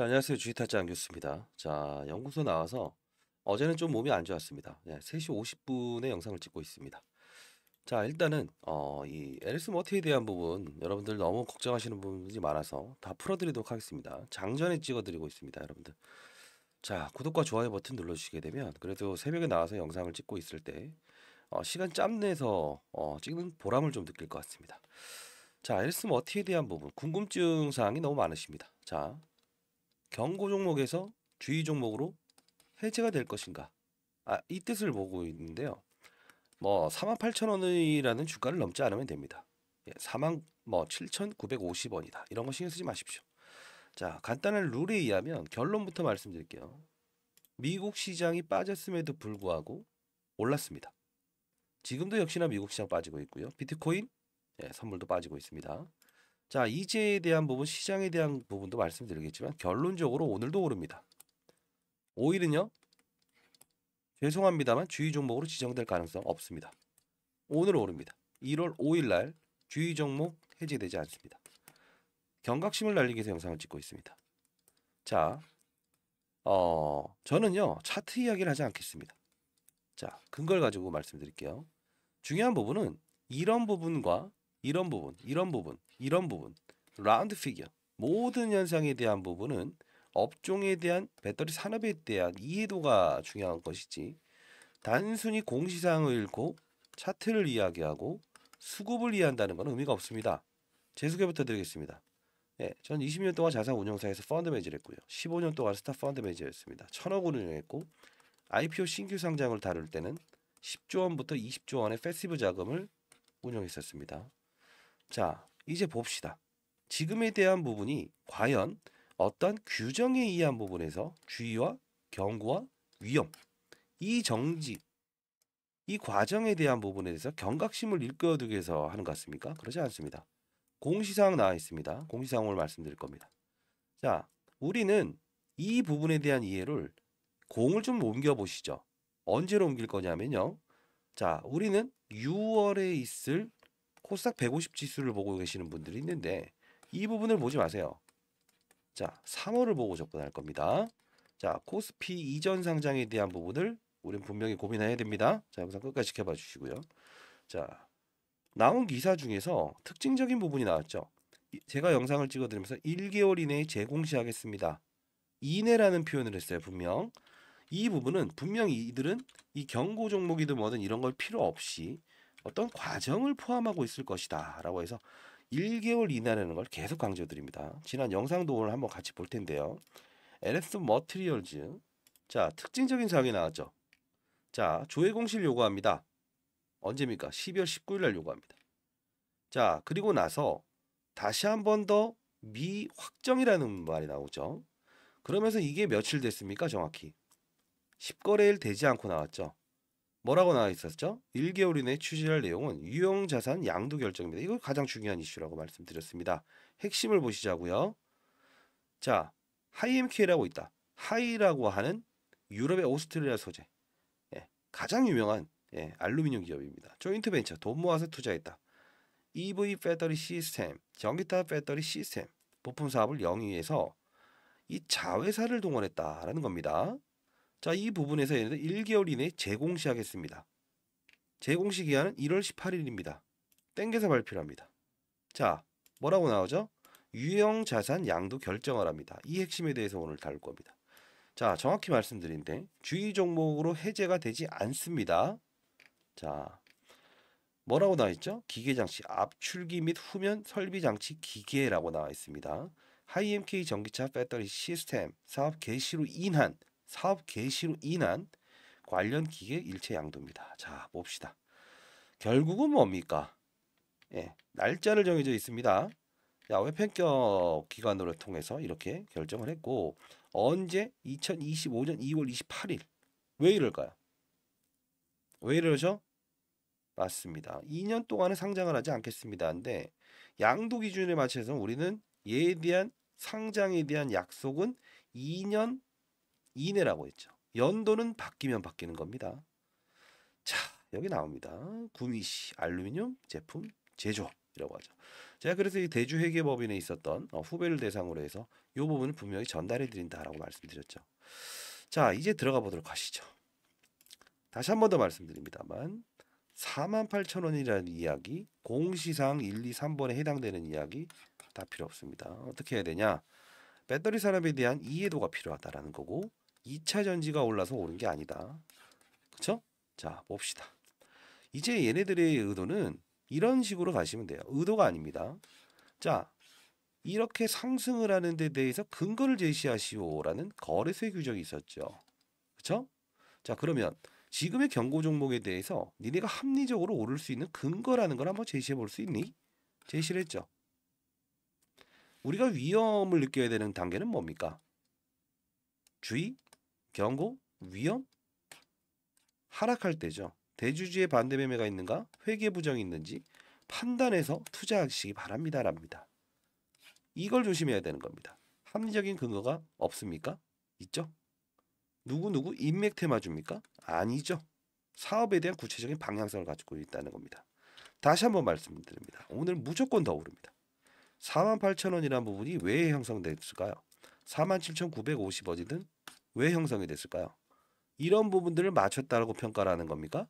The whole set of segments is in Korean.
자, 안녕하세요. 주식타지 안 교수입니다. 자, 연구소 나와서 어제는 좀 몸이 안 좋았습니다. 네, 예, 3시 50분에 영상을 찍고 있습니다. 자, 일단은 어, 이엘리스 머티에 대한 부분 여러분들 너무 걱정하시는 부분이 많아서 다 풀어드리도록 하겠습니다. 장전에 찍어드리고 있습니다, 여러분들. 자, 구독과 좋아요 버튼 눌러주시게 되면 그래도 새벽에 나와서 영상을 찍고 있을 때 어, 시간 짬 내서 어, 찍는 보람을 좀 느낄 것 같습니다. 자, 엘리스 머티에 대한 부분 궁금증 사항이 너무 많으십니다. 자, 경고 종목에서 주의 종목으로 해제가 될 것인가? 아, 이 뜻을 보고 있는데요. 뭐 48,000원이라는 주가를 넘지 않으면 됩니다. 4만 예, 뭐 7,950원이다. 이런 거 신경 쓰지 마십시오. 자, 간단한 룰에 의하면 결론부터 말씀드릴게요. 미국 시장이 빠졌음에도 불구하고 올랐습니다. 지금도 역시나 미국 시장 빠지고 있고요. 비트코인 예, 선물도 빠지고 있습니다. 자 이제에 대한 부분 시장에 대한 부분도 말씀드리겠지만 결론적으로 오늘도 오릅니다. 오일은요 죄송합니다만 주의 종목으로 지정될 가능성 없습니다. 오늘 오릅니다. 1월 5일 날 주의 종목 해제되지 않습니다. 경각심을 날리기 위해서 영상을 찍고 있습니다. 자, 어, 저는요, 차트 이야기를 하지 않겠습니다. 자, 근거를 가지고 말씀드릴게요. 중요한 부분은 이런 부분과 이런 부분, 이런 부분, 이런 부분, 라운드 피규어 모든 현상에 대한 부분은 업종에 대한 배터리 산업에 대한 이해도가 중요한 것이지 단순히 공시사항을 읽고 차트를 이야기하고 수급을 이해한다는 것은 의미가 없습니다. 제 소개부터 드리겠습니다. 예, 전 20년 동안 자산 운용사에서 펀드 매니저를 했고요. 15년 동안 스타 펀드 매니저였습니다. 천억을 운영했고 IPO 신규 상장을 다룰 때는 10조 원부터 20조 원의 패시브 자금을 운영했었습니다. 자, 이제 봅시다. 지금에 대한 부분이 과연 어떤 규정에 의한 부분에서 주의와 경고와 위험, 이 정지, 이 과정에 대한 부분에 대해서 경각심을 일깨워두기 위해서 하는 것 같습니까? 그러지 않습니다. 공시사항 나와 있습니다. 공시사항을 말씀드릴 겁니다. 자, 우리는 이 부분에 대한 이해를 공을 좀 옮겨보시죠. 언제로 옮길 거냐면요. 자, 우리는 6월에 있을 코스닥 150 지수를 보고 계시는 분들이 있는데 이 부분을 보지 마세요. 자, 3월을 보고 접근할 겁니다. 자, 코스피 이전 상장에 대한 부분을 우린 분명히 고민해야 됩니다. 자, 영상 끝까지 지켜봐 주시고요. 자, 나온 기사 중에서 특징적인 부분이 나왔죠. 제가 영상을 찍어드리면서 1개월 이내에 재공시하겠습니다. 이내라는 표현을 했어요, 분명. 이 부분은 분명히 이들은 이 경고 종목이든 뭐든 이런 걸 필요 없이 어떤 과정을 포함하고 있을 것이다라고 해서 1개월 이내라는 걸 계속 강조드립니다. 지난 영상도 오늘 한번 같이 볼 텐데요. LS 머트리얼즈 자 특징적인 사항이 나왔죠. 자 조회 공실 요구합니다. 언제입니까? 12월 19일 날 요구합니다. 자 그리고 나서 다시 한번더 미확정이라는 말이 나오죠. 그러면서 이게 며칠 됐습니까? 정확히 10거래일 되지 않고 나왔죠. 뭐라고 나와 있었죠? 1개월 이내에 취재할 내용은 유형 자산 양도 결정입니다. 이거 가장 중요한 이슈라고 말씀드렸습니다. 핵심을 보시자고요. 자, 하이엠큐라고 있다. 하이라고 하는 유럽의 오스트리아 소재. 예, 가장 유명한 예, 알루미늄 기업입니다. 조인트 벤처 돈 모아서 투자했다. EV 배터리 시스템, 전기타 배터리 시스템, 부품 사업을 영위해서 이 자회사를 동원했다라는 겁니다. 자, 이 부분에서 얘는 1개월 이내에 재공시하겠습니다. 재공시 기한은 1월 18일입니다. 땡겨서 발표를 합니다. 자, 뭐라고 나오죠? 유형 자산 양도 결정을합니다이 핵심에 대해서 오늘 다룰 겁니다. 자, 정확히 말씀드린데 주의 종목으로 해제가 되지 않습니다. 자, 뭐라고 나와 있죠? 기계장치 압출기 및 후면 설비장치 기계라고 나와 있습니다. 하이엠케 전기차 배터리 시스템 사업 개시로 인한 사업 개시로 인한 관련 기계 일체 양도입니다. 자, 봅시다. 결국은 뭡니까? 예, 날짜를 정해져 있습니다. 야외 편격 기관으로 통해서 이렇게 결정을 했고 언제 2025년 2월 28일 왜 이럴까요? 왜 이러죠? 맞습니다. 2년 동안은 상장을 하지 않겠습니다. 근데 양도 기준에 맞춰서 우리는 얘에 대한 상장에 대한 약속은 2년 이내라고 했죠. 연도는 바뀌면 바뀌는 겁니다. 자, 여기 나옵니다. 구미시 알루미늄 제품 제조이라고 하죠. 제가 그래서 이 대주회계법인에 있었던 어, 후배를 대상으로 해서 이 부분을 분명히 전달해 드린다라고 말씀드렸죠. 자, 이제 들어가 보도록 하시죠. 다시 한번 더 말씀드립니다만 48,000원이라는 이야기, 공시상 1, 2, 3번에 해당되는 이야기 다 필요 없습니다. 어떻게 해야 되냐? 배터리 산업에 대한 이해도가 필요하다라는 거고 2차 전지가 올라서 오른 게 아니다. 그쵸? 자, 봅시다. 이제 얘네들의 의도는 이런 식으로 가시면 돼요. 의도가 아닙니다. 자, 이렇게 상승을 하는 데 대해서 근거를 제시하시오라는 거래세 규정이 있었죠. 그쵸? 자, 그러면 지금의 경고 종목에 대해서 니네가 합리적으로 오를 수 있는 근거라는 걸 한번 제시해 볼 수 있니? 제시를 했죠. 우리가 위험을 느껴야 되는 단계는 뭡니까? 주의, 경고, 위험, 하락할 때죠. 대주주의 반대 매매가 있는가, 회계 부정이 있는지 판단해서 투자하시기 바랍니다. 랍니다. 이걸 조심해야 되는 겁니다. 합리적인 근거가 없습니까? 있죠? 누구누구 인맥 테마줍니까 아니죠. 사업에 대한 구체적인 방향성을 가지고 있다는 겁니다. 다시 한번 말씀드립니다. 오늘 무조건 더 오릅니다. 48,000원이라는 부분이 왜 형성됐을까요? 47,950원이든 왜 형성이 됐을까요? 이런 부분들을 맞췄다라고 평가하는 겁니까?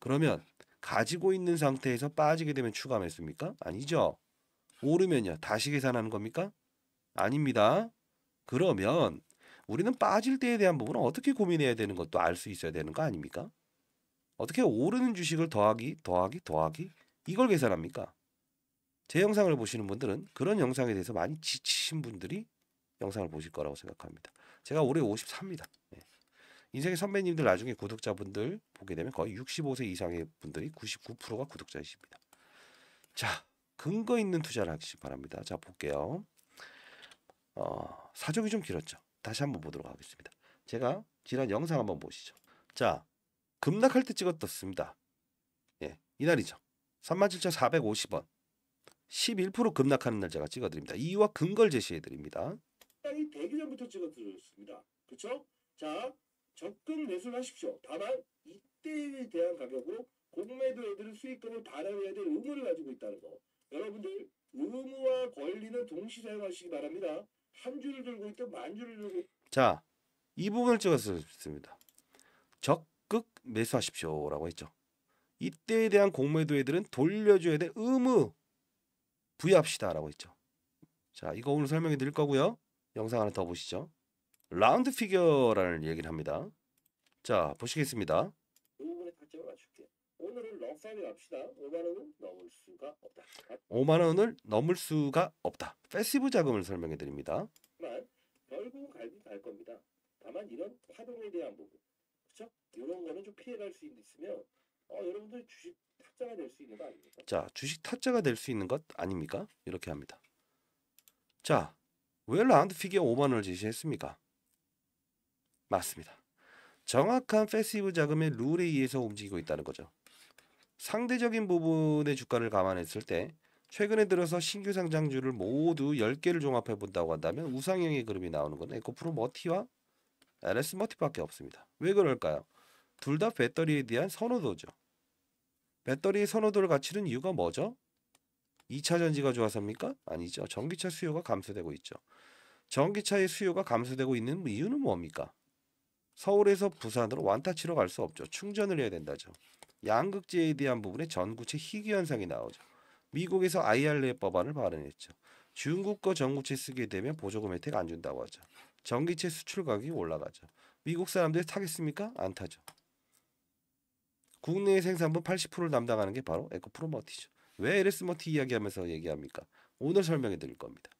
그러면 가지고 있는 상태에서 빠지게 되면 추감했습니까 아니죠. 오르면요. 다시 계산하는 겁니까? 아닙니다. 그러면 우리는 빠질 때에 대한 부분을 어떻게 고민해야 되는 것도 알 수 있어야 되는 거 아닙니까? 어떻게 오르는 주식을 더하기, 더하기, 더하기 이걸 계산합니까? 제 영상을 보시는 분들은 그런 영상에 대해서 많이 지치신 분들이 영상을 보실 거라고 생각합니다. 제가 올해 53입니다. 예. 인생의 선배님들 나중에 구독자분들 보게 되면 거의 65세 이상의 분들이 99%가 구독자이십니다. 자, 근거 있는 투자를 하시기 바랍니다. 자, 볼게요. 어, 사정이 좀 길었죠. 다시 한번 보도록 하겠습니다. 제가 지난 영상 한번 보시죠. 자, 급락할 때 찍었었습니다. 예, 이날이죠. 37,450원. 11% 급락하는 날 제가 찍어드립니다. 이유와 근거를 제시해드립니다. 적당히 대기 전부터 찍어드렸습니다. 그렇 자, 적금 매수를 하십시오. 다만 이때에 대한 가격으로 공매도 애들은 수익금을 반환해야 될 의무를 가지고 있다는 거. 여러분들 의무와 권리는 동시 사용하시기 바랍니다. 한 줄을 들고 있든 만 줄을 들고 자, 이 부분을 찍었습니다. 적극 매수하십시오라고 했죠. 이때에 대한 공매도 애들은 돌려줘야 될 의무 부여합시다라고 했죠. 자, 이거 오늘 설명해 드릴 거고요. 영상 하나 더 보시죠. 라운드 피규어라는 얘기를 합니다. 자, 보시겠습니다. 오늘의 단점을 맞출게. 오늘은 럭사비 갑시다. 5만 원은 넘을 수가 없다. 5만 원을 넘을 수가 없다. 패시브 자금을 설명해 드립니다. 만 결국은 갈긴 갈 겁니다. 다만 이런 파동에 대한 부분, 그렇죠? 이런 거는 좀 피해갈 수 있으면 어, 여러분들 주식 타짜가 될 수 있는 거 아닙니까? 자, 주식 타짜가 될 수 있는 것 아닙니까? 이렇게 합니다. 자, 왜 라운드 피겨 5만원을 제시했습니까? 맞습니다. 정확한 패시브 자금의 룰에 의해서 움직이고 있다는 거죠. 상대적인 부분의 주가를 감안했을 때 최근에 들어서 신규 상장주를 모두 10개를 종합해 본다고 한다면 우상형의 그림이 나오는 건 에코프로 머티와 LS 머티밖에 없습니다. 왜 그럴까요? 둘 다 배터리에 대한 선호도죠. 배터리의 선호도를 갖추는 이유가 뭐죠? 2차 전지가 좋아서입니까? 아니죠. 전기차 수요가 감소되고 있죠. 전기차의 수요가 감소되고 있는 이유는 뭡니까? 서울에서 부산으로 완타치로 갈 수 없죠. 충전을 해야 된다죠. 양극재에 대한 부분에 전구체 희귀 현상이 나오죠. 미국에서 IRA 법안을 발언했죠. 중국 거 전구체 쓰게 되면 보조금 혜택 안 준다고 하죠. 전기체 수출 가격이 올라가죠. 미국 사람들 이 타겠습니까? 안 타죠. 국내의 생산분 80%를 담당하는 게 바로 에코프로머티죠. 왜에레스머티 이야기하면서 얘기합니까? 오늘 설명해 드릴 겁니다.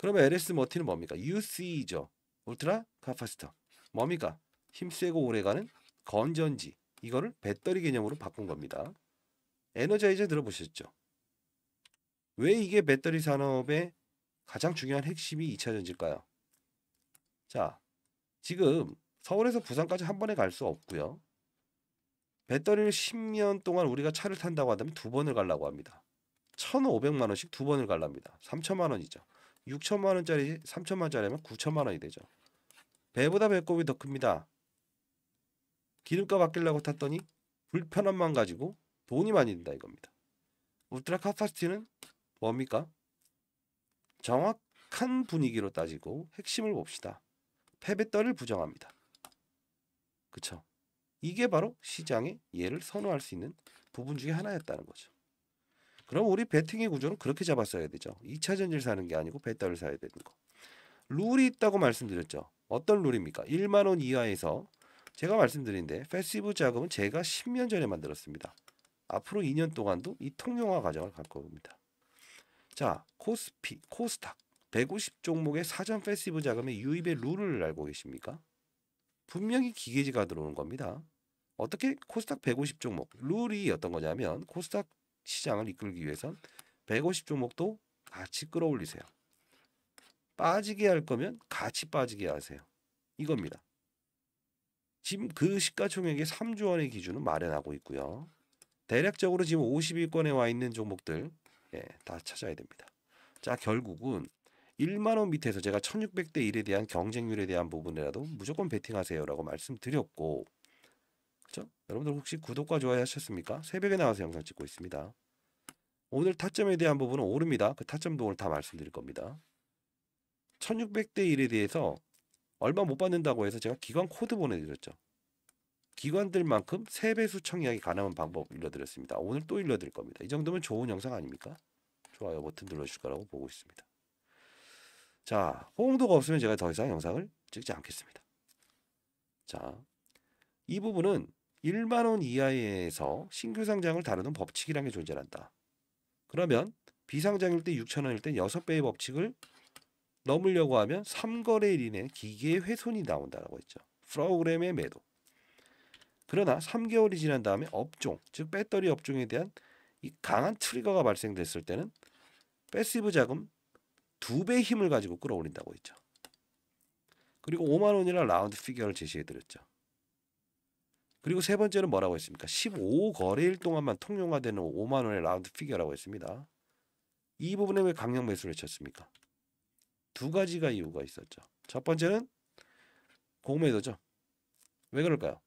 그러면 LS 머티는 뭡니까? UC죠. 울트라 카파스터. 뭡니까? 힘세고 오래가는 건전지. 이거를 배터리 개념으로 바꾼 겁니다. 에너자이저 들어보셨죠? 왜 이게 배터리 산업의 가장 중요한 핵심이 2차 전지일까요? 자, 지금 서울에서 부산까지 한 번에 갈 수 없고요. 배터리를 10년 동안 우리가 차를 탄다고 한다면 두 번을 가려고 합니다. 1,500만 원씩 두 번을 갈랍니다. 3천만 원이죠. 6천만 원짜리 3천만 원짜리면 9천만 원이 되죠. 배보다 배꼽이 더 큽니다. 기름값 아끼려고 탔더니 불편함만 가지고 돈이 많이 든다 이겁니다. 울트라 카파시티는 뭡니까? 정확한 분위기로 따지고 핵심을 봅시다. 패배떨을 부정합니다. 그쵸? 이게 바로 시장의 예를 선호할 수 있는 부분 중에 하나였다는 거죠. 그럼 우리 배팅의 구조는 그렇게 잡았어야 되죠. 2차 전지를 사는 게 아니고 배따를 사야 되는 거. 룰이 있다고 말씀드렸죠. 어떤 룰입니까? 1만 원 이하에서 제가 말씀드린데 패시브 자금은 제가 10년 전에 만들었습니다. 앞으로 2년 동안도 이 통용화 과정을 갈 겁니다. 자, 코스피, 코스닥 150 종목의 사전 패시브 자금의 유입의 룰을 알고 계십니까? 분명히 기계지가 들어오는 겁니다. 어떻게 코스닥 150 종목 룰이 어떤 거냐면 코스닥 시장을 이끌기 위해선 150 종목도 같이 끌어올리세요. 빠지게 할 거면 같이 빠지게 하세요. 이겁니다. 지금 그 시가총액의 3조 원의 기준은 마련하고 있고요. 대략적으로 지금 50위권에 와 있는 종목들 예, 다 찾아야 됩니다. 자 결국은 1만 원 밑에서 제가 1600대 1에 대한 경쟁률에 대한 부분이라도 무조건 베팅하세요라고 말씀드렸고 그렇죠? 여러분들 혹시 구독과 좋아요 하셨습니까? 새벽에 나와서 영상 찍고 있습니다. 오늘 타점에 대한 부분은 오릅니다. 그 타점도 오늘 다 말씀드릴 겁니다. 1600대 1에 대해서 얼마 못 받는다고 해서 제가 기관 코드 보내드렸죠. 기관들만큼 세배수 청약이 가능한 방법 일러드렸습니다. 오늘 또 일러드릴 겁니다. 이 정도면 좋은 영상 아닙니까? 좋아요 버튼 눌러주실 거라고 보고 있습니다. 자, 호응도가 없으면 제가 더 이상 영상을 찍지 않겠습니다. 자, 이 부분은 1만원 이하에서 신규 상장을 다루는 법칙이라는 게 존재한다. 그러면 비상장일 때 6천원일 때 6배의 법칙을 넘으려고 하면 3거래일 이내 기계의 훼손이 나온다라고 했죠. 프로그램의 매도. 그러나 3개월이 지난 다음에 업종, 즉 배터리 업종에 대한 이 강한 트리거가 발생됐을 때는 패시브 자금 2 배의 힘을 가지고 끌어올린다고 했죠. 그리고 5만 원이라 라운드 피규어를 제시해 드렸죠. 그리고 세 번째는 뭐라고 했습니까? 15거래일 동안만 통용화되는 5만 원의 라운드 피규어라고 했습니다. 이 부분에 왜 강력 매수를 쳤습니까? 두 가지가 이유가 있었죠. 첫 번째는 공매도죠. 왜 그럴까요?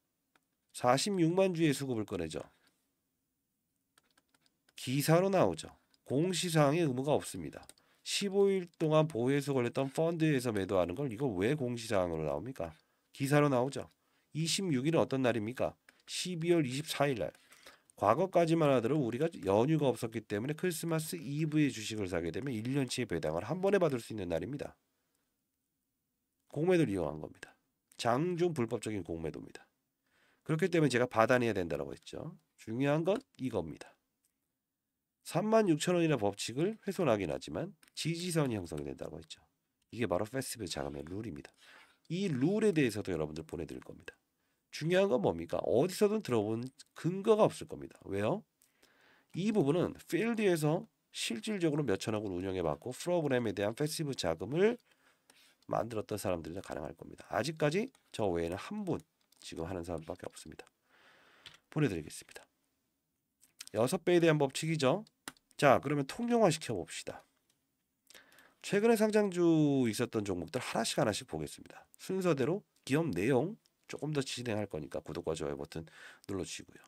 46만 주의 수급을 꺼내죠. 기사로 나오죠. 공시사항의 의무가 없습니다. 15일 동안 보호해서 걸렸던 펀드에서 매도하는 걸 이거 왜 공시사항으로 나옵니까? 기사로 나오죠. 26일은 어떤 날입니까? 12월 24일 날. 과거까지만 하더라도 우리가 연휴가 없었기 때문에 크리스마스 이브에 주식을 사게 되면 1년치의 배당을 한 번에 받을 수 있는 날입니다. 공매도를 이용한 겁니다. 장중 불법적인 공매도입니다. 그렇기 때문에 제가 받아내야 된다고 했죠. 중요한 건 이겁니다. 36,000원이나 법칙을 훼손하긴 하지만 지지선이 형성이 된다고 했죠. 이게 바로 페스티벌 자금의 룰입니다. 이 룰에 대해서도 여러분들 보내드릴 겁니다. 중요한 건 뭡니까? 어디서든 들어본 근거가 없을 겁니다. 왜요? 이 부분은 필드에서 실질적으로 몇 천억을 운영해봤고 프로그램에 대한 패시브 자금을 만들었던 사람들이 가능할 겁니다. 아직까지 저 외에는 한 분 지금 하는 사람밖에 없습니다. 보내드리겠습니다. 여섯 배에 대한 법칙이죠. 자 그러면 통용화 시켜봅시다. 최근에 상장주 있었던 종목들 하나씩 하나씩 보겠습니다. 순서대로 기업 내용, 조금 더 진행할 거니까 구독과 좋아요 버튼 눌러주시고요.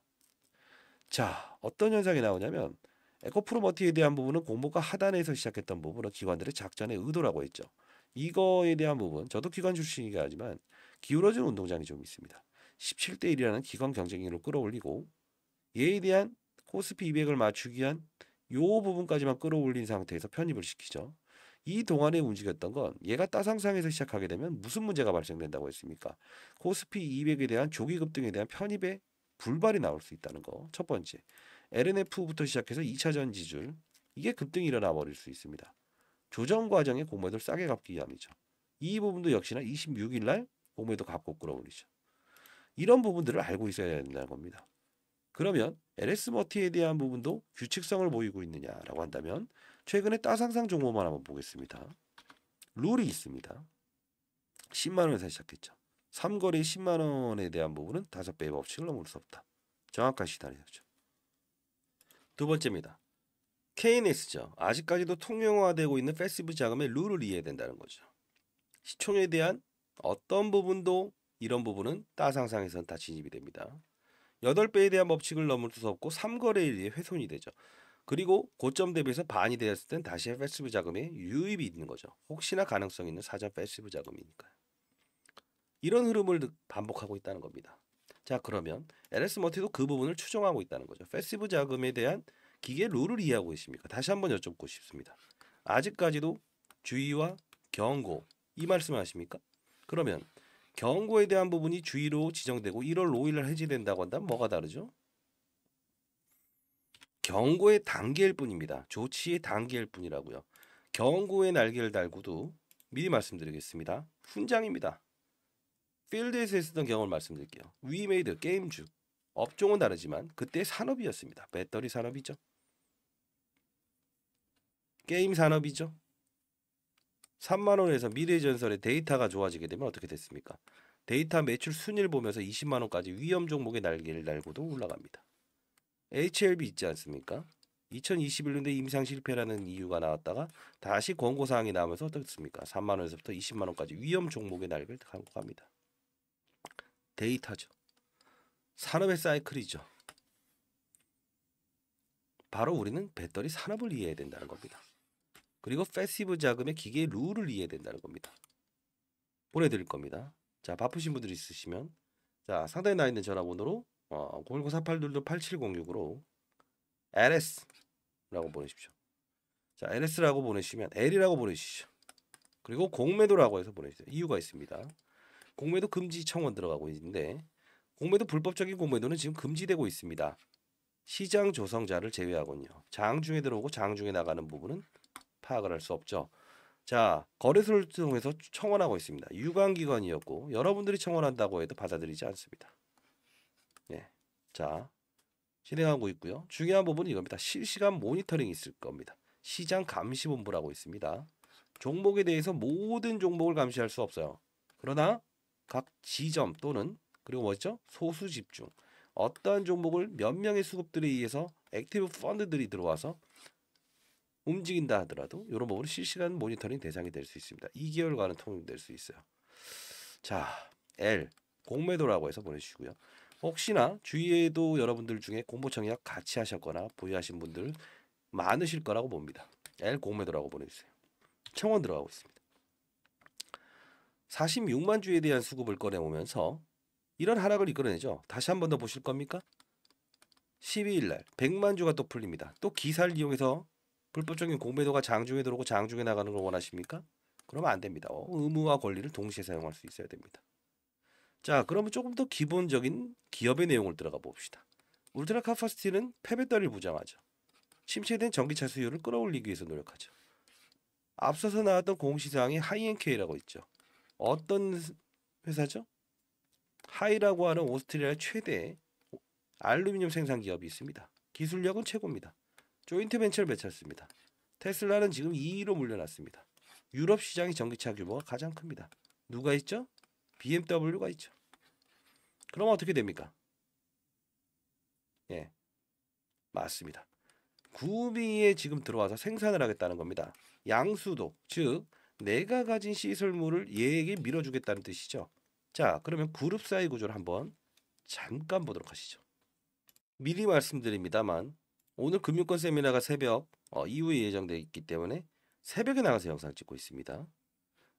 자, 어떤 현상이 나오냐면 에코프로머티에 대한 부분은 공모가 하단에서 시작했던 부분은 기관들의 작전의 의도라고 했죠. 이거에 대한 부분, 저도 기관 출신이긴 하지만 기울어진 운동장이 좀 있습니다. 17대 1이라는 기관 경쟁률을 끌어올리고 얘에 대한 코스피 200을 맞추기 위한 요 부분까지만 끌어올린 상태에서 편입을 시키죠. 이 동안에 움직였던 건 얘가 따상상에서 시작하게 되면 무슨 문제가 발생된다고 했습니까? 코스피 200에 대한 조기 급등에 대한 편입에 불발이 나올 수 있다는 거. 첫 번째. LNF부터 시작해서 2차전 지줄 이게 급등이 일어나 버릴 수 있습니다. 조정 과정에 공매도를 싸게 갚기 위함이죠. 이 부분도 역시나 26일 날 공매도 갚고 끌어올리죠. 이런 부분들을 알고 있어야 된다는 겁니다. 그러면 LS 머티에 대한 부분도 규칙성을 보이고 있느냐라고 한다면 최근에 따상상 종목만 한번 보겠습니다. 룰이 있습니다. 10만 원에서 시작했죠. 삼거리 10만 원에 대한 부분은 다 배의 법칙을 넘을 수 없다. 정확한 시단이었죠. 두 번째입니다. KNS죠. 아직까지도 통용화되고 있는 패시브 자금의 룰을 이해해야 된다는 거죠. 시총에 대한 어떤 부분도 이런 부분은 따상상에서는 다 진입이 됩니다. 8배에 대한 법칙을 넘을 수 없고 3거래일에 위 훼손이 되죠. 그리고 고점 대비해서 반이 되었을 땐 다시 패시브 자금에 유입이 있는 거죠. 혹시나 가능성 있는 사전 패시브 자금이니까요. 이런 흐름을 반복하고 있다는 겁니다. 자 그러면 LS 머티도 그 부분을 추정하고 있다는 거죠. 패시브 자금에 대한 기계 룰을 이해하고 있습니까? 다시 한번 여쭙고 싶습니다. 아직까지도 주의와 경고 이 말씀을 하십니까? 그러면 경고에 대한 부분이 주의로 지정되고 1월 5일 날 해지된다고 한다면 뭐가 다르죠? 경고의 단계일 뿐입니다. 조치의 단계일 뿐이라고요. 경고의 날개를 달고도 미리 말씀드리겠습니다. 훈장입니다. 필드에서 쓰던 경험을 말씀드릴게요. 위메이드 게임주 업종은 다르지만 그때 산업이었습니다. 배터리 산업이죠. 게임 산업이죠. 3만 원에서 미래전설의 데이터가 좋아지게 되면 어떻게 됐습니까? 데이터 매출 순위를 보면서 20만 원까지 위험 종목의 날개를 달고도 올라갑니다. HLB 있지 않습니까? 2 0 2 1년도 임상 실패라는 이유가 나왔다가 다시 권고 사항이 나오면서 어떻습니까? 3만 원에서부터 20만 원까지 위험 종목의 날개를 강구합니다. 데이터죠. 산업의 사이클이죠. 바로 우리는 배터리 산업을 이해해야 된다는 겁니다. 그리고 패시브 자금의 기계의 룰을 이해해야 된다는 겁니다. 보내드릴 겁니다. 자 바쁘신 분들 있으시면 자 상단에 나 있는 전화번호로 어, 0948들도 8706으로 LS라고 보내십시오. 자, LS라고 보내시면 L이라고 보내시죠. 그리고 공매도라고 해서 보내주세요. 이유가 있습니다. 공매도 금지 청원 들어가고 있는데 공매도 불법적인 공매도는 지금 금지되고 있습니다. 시장 조성자를 제외하군요. 장중에 들어오고 장중에 나가는 부분은 파악을 할 수 없죠. 자 거래소를 통해서 청원하고 있습니다. 유관기관이었고 여러분들이 청원한다고 해도 받아들이지 않습니다. 자, 진행하고 있고요. 중요한 부분은 이겁니다. 실시간 모니터링이 있을 겁니다. 시장 감시 본부라고 있습니다. 종목에 대해서 모든 종목을 감시할 수 없어요. 그러나 각 지점 또는 그리고 뭐죠? 소수 집중. 어떠한 종목을 몇 명의 수급들에 의해서 액티브 펀드들이 들어와서 움직인다 하더라도 이런 부분은 실시간 모니터링 대상이 될 수 있습니다. 2개월간은 통용될 수 있어요. 자, L 공매도라고 해서 보내주시고요. 혹시나 주위에도 여러분들 중에 공모 청약 같이 하셨거나 보유하신 분들 많으실 거라고 봅니다. L 공매도라고 보내주세요. 청원 들어가고 있습니다. 46만 주에 대한 수급을 꺼내오면서 이런 하락을 이끌어내죠. 다시 한 번 더 보실 겁니까? 12일 날 100만 주가 또 풀립니다. 또 기사를 이용해서 불법적인 공매도가 장중에 들어오고 장중에 나가는 걸 원하십니까? 그러면 안 됩니다. 어, 의무와 권리를 동시에 사용할 수 있어야 됩니다. 자, 그러면 조금 더 기본적인 기업의 내용을 들어가 봅시다. 울트라 카파스티는 폐배터리를 보장하죠. 침체된 전기차 수요를 끌어올리기 위해서 노력하죠. 앞서서 나왔던 공시사항이 하이엔케이라고 있죠. 어떤 회사죠? 하이라고 하는 오스트리아의 최대 알루미늄 생산 기업이 있습니다. 기술력은 최고입니다. 조인트 벤처를 매쳤습니다. 테슬라는 지금 2위로 물려났습니다. 유럽 시장의 전기차 규모가 가장 큽니다. 누가 있죠? BMW가 있죠. 그럼 어떻게 됩니까? 예. 맞습니다. 구미에 지금 들어와서 생산을 하겠다는 겁니다. 양수도 즉 내가 가진 시설물을 얘에게 밀어주겠다는 뜻이죠. 자 그러면 그룹 사이 구조를 한번 잠깐 보도록 하시죠. 미리 말씀드립니다만 오늘 금융권 세미나가 새벽 어, 이후에 예정되어 있기 때문에 새벽에 나가서 영상 찍고 있습니다.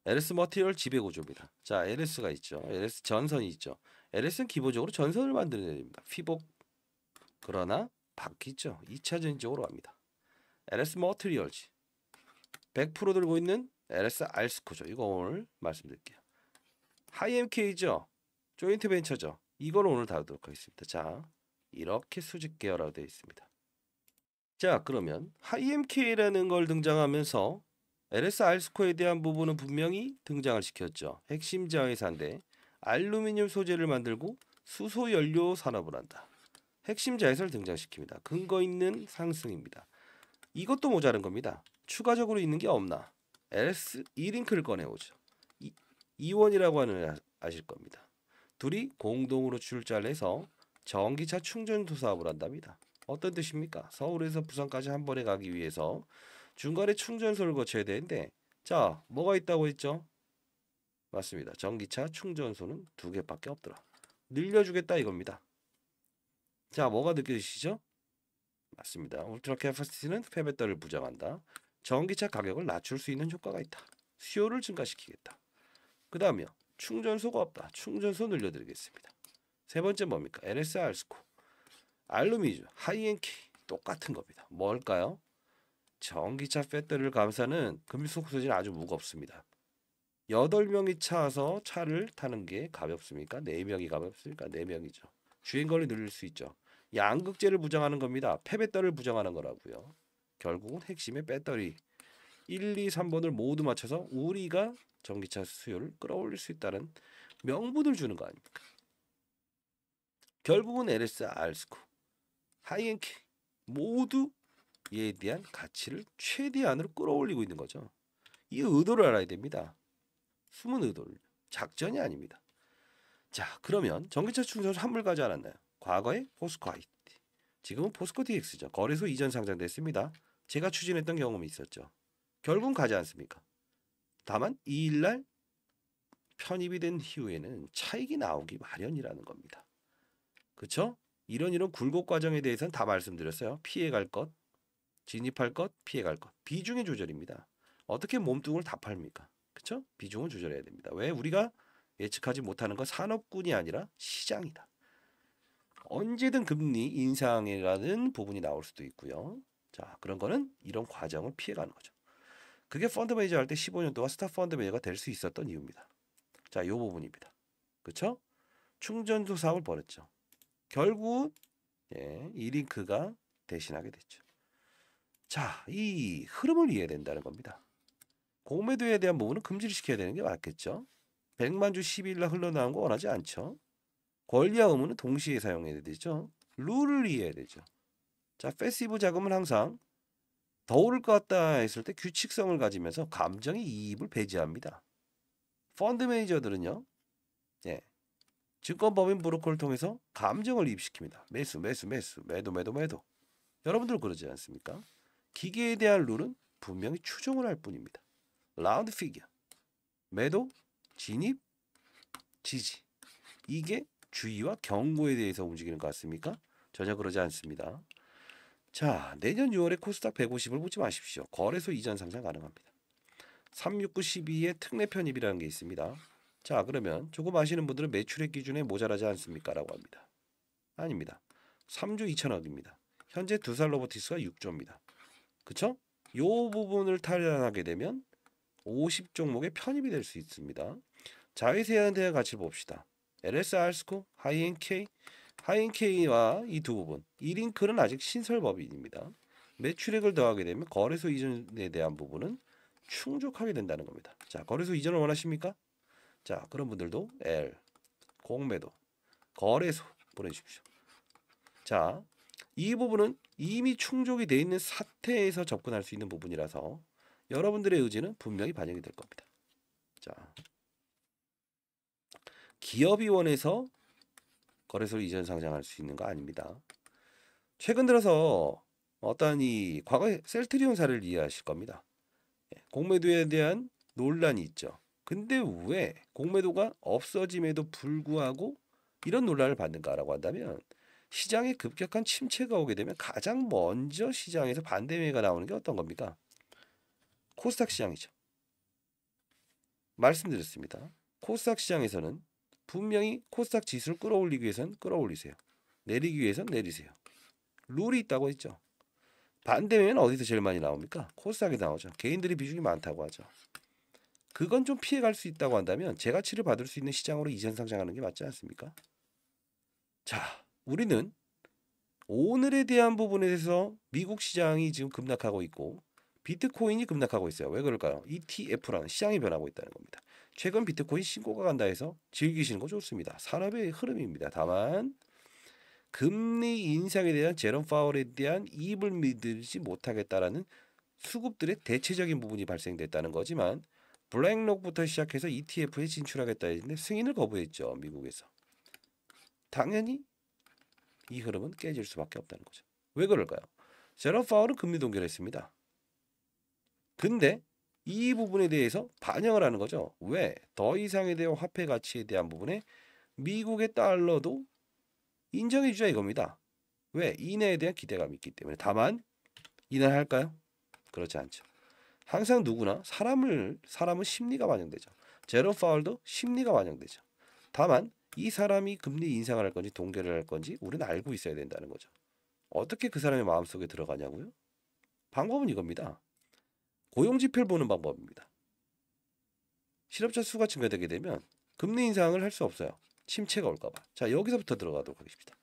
LS 머티리얼 지배 구조입니다. 자, LS가 있죠. LS 전선이 있죠. LS는 기본적으로 전선을 만드는 애입니다. 피복 그러나 바뀌죠. 2차전인 쪽으로 갑니다. LS 머티리얼지100% 들고 있는 LS 알스코죠. 이거 오늘 말씀드릴게요. 하이엠케이죠. 조인트 벤처죠. 이걸 오늘 다루도록 하겠습니다. 자, 이렇게 수직 계열화되어 있습니다. 자, 그러면 하이엠케이라는 걸 등장하면서 LSR 스코에 대한 부분은 분명히 등장을 시켰죠. 핵심 자회사인데 알루미늄 소재를 만들고 수소 연료 산업을 한다. 핵심 자회사를 등장시킵니다. 근거 있는 상승입니다. 이것도 모자란 겁니다. 추가적으로 있는 게 없나? LS 이링크를 꺼내오죠. 이, 이원이라고 하는 아실 겁니다. 둘이 공동으로 출자를 해서 전기차 충전소 사업을 한답니다. 어떤 뜻입니까? 서울에서 부산까지 한 번에 가기 위해서 중간에 충전소를 거쳐야 되는데 자 뭐가 있다고 했죠? 맞습니다. 전기차 충전소는 두 개밖에 없더라. 늘려주겠다 이겁니다. 자 뭐가 느껴지시죠? 맞습니다. 울트라 캐파시티는 폐배터를 부정한다. 전기차 가격을 낮출 수 있는 효과가 있다. 수요를 증가시키겠다. 그 다음이요. 충전소가 없다. 충전소 늘려드리겠습니다. 세 번째 뭡니까? LSR 스코. 알루미늄, 하이엔키 똑같은 겁니다. 뭘까요? 전기차 배터리를 감싸는 금속 소재는 아주 무겁습니다. 8명이 차서 차를 타는 게 가볍습니까? 4명이 가볍습니까? 4명이죠. 주행거리 늘릴 수 있죠. 양극재를 부정하는 겁니다. 폐배터를 부정하는 거라고요. 결국은 핵심의 배터리 1, 2, 3번을 모두 맞춰서 우리가 전기차 수요를 끌어올릴 수 있다는 명분을 주는 거 아닙니까? 결국은 LSR 스코, 하이엔키 모두 이에 대한 가치를 최대한으로 끌어올리고 있는 거죠. 이 의도를 알아야 됩니다. 숨은 의도를 작전이 아닙니다. 자 그러면 전기차 충전소 한물가지 않았나요? 과거에 포스코 IT 지금은 포스코 DX죠. 거래소 이전 상장됐습니다. 제가 추진했던 경험이 있었죠. 결국은 가지 않습니까? 다만 이 일날 편입이 된 이후에는 차익이 나오기 마련이라는 겁니다. 그렇죠? 이런 이런 굴곡 과정에 대해서는 다 말씀드렸어요. 피해갈 것, 진입할 것, 피해갈 것. 비중의 조절입니다. 어떻게 몸뚱을 다팔니까 그렇죠? 비중을 조절해야 됩니다. 왜 우리가 예측하지 못하는 건 산업군이 아니라 시장이다. 언제든 금리 인상이라는 부분이 나올 수도 있고요. 자, 그런 거는 이런 과정을 피해가는 거죠. 그게 펀드 매니저 할 때 15년 동안 스타 펀드 매니저가 될 수 있었던 이유입니다. 자, 요 부분입니다. 그렇죠? 충전소 사업을 벌였죠. 결국 예, 이링크가 대신하게 됐죠. 자, 이 흐름을 이해해야 된다는 겁니다. 공매도에 대한 부분은 금지를 시켜야 되는 게 맞겠죠. 백만주 12일 날 흘러나온 거 원하지 않죠. 권리와 의무는 동시에 사용해야 되죠. 룰을 이해해야 되죠. 자, 패시브 자금은 항상 더 오를 것 같다 했을 때 규칙성을 가지면서 감정의 이입을 배제합니다. 펀드 매니저들은요. 예. 증권법인 브로커를 통해서 감정을 이입시킵니다. 매수, 매수, 매수, 매도, 매도, 매도. 여러분들 그러지 않습니까? 기계에 대한 룰은 분명히 추종을할 뿐입니다. 라운드 피규 매도, 진입, 지지 이게 주의와 경고에 대해서 움직이는 것 같습니까? 전혀 그러지 않습니다. 자, 내년 6월에 코스닥 150을 보지 마십시오. 거래소 이전 상장 가능합니다. 3 6 9 2의 특례 편입이라는 게 있습니다. 자, 그러면 조금 아시는 분들은 매출액 기준에 모자라지 않습니까? 라고 합니다. 아닙니다. 3조 2천억입니다. 현재 두살 로보티스가 6조입니다. 그쵸? 요 부분을 탈환하게 되면 50 종목에 편입이 될 수 있습니다. 자회사에 대한 가치 봅시다. LSR 스코, 하이엔K, 하이엔K와 이 두 부분. 1인클은 아직 신설법인입니다. 매출액을 더하게 되면 거래소 이전에 대한 부분은 충족하게 된다는 겁니다. 자, 거래소 이전을 원하십니까? 자, 그런 분들도 L, 공매도, 거래소 보내주십시오. 자, 이 부분은 이미 충족이 돼 있는 사태에서 접근할 수 있는 부분이라서 여러분들의 의지는 분명히 반영이 될 겁니다. 자, 기업위원회서 거래소로 이전 상장할 수 있는 거 아닙니다. 최근 들어서 어떠이과거 셀트리온 사를 이해하실 겁니다. 예, 공매도에 대한 논란이 있죠. 근데 왜 공매도가 없어짐에도 불구하고 이런 논란을 받는가라고 한다면 시장에 급격한 침체가 오게 되면 가장 먼저 시장에서 반대매가 나오는 게 어떤 겁니까? 코스닥 시장이죠. 말씀드렸습니다. 코스닥 시장에서는 분명히 코스닥 지수를 끌어올리기 위해선 끌어올리세요. 내리기 위해선 내리세요. 룰이 있다고 했죠. 반대매는 어디서 제일 많이 나옵니까? 코스닥에 나오죠. 개인들이 비중이 많다고 하죠. 그건 좀 피해갈 수 있다고 한다면 제가치를 받을 수 있는 시장으로 이전 상장하는 게 맞지 않습니까? 자, 우리는 오늘에 대한 부분에 대해서 미국 시장이 지금 급락하고 있고 비트코인이 급락하고 있어요. 왜 그럴까요? ETF라는 시장이 변하고 있다는 겁니다. 최근 비트코인 신고가 간다 해서 즐기시는 거 좋습니다. 산업의 흐름입니다. 다만 금리 인상에 대한 제롬 파월에 대한 입을 믿지 못하겠다라는 수급들의 대체적인 부분이 발생됐다는 거지만 블랙록부터 시작해서 ETF에 진출하겠다 했는데 승인을 거부했죠 미국에서 당연히 이 흐름은 깨질 수밖에 없다는 거죠. 왜 그럴까요? 제롬 파월은 금리 동결 했습니다. 근데 이 부분에 대해서 반영을 하는 거죠. 왜? 더 이상에 대한 화폐 가치에 대한 부분에 미국의 달러도 인정해 주자 이겁니다. 왜? 이내에 대한 기대감이 있기 때문에. 다만 이하할까요 그렇지 않죠. 항상 누구나 사람을 사람은 심리가 반영되죠. 제로 파울도 심리가 반영되죠. 다만 이 사람이 금리 인상을 할 건지 동결을 할 건지 우리는 알고 있어야 된다는 거죠. 어떻게 그 사람의 마음속에 들어가냐고요? 방법은 이겁니다. 고용지표를 보는 방법입니다. 실업자 수가 증가되게 되면 금리 인상을 할 수 없어요. 침체가 올까봐. 자 여기서부터 들어가도록 하겠습니다.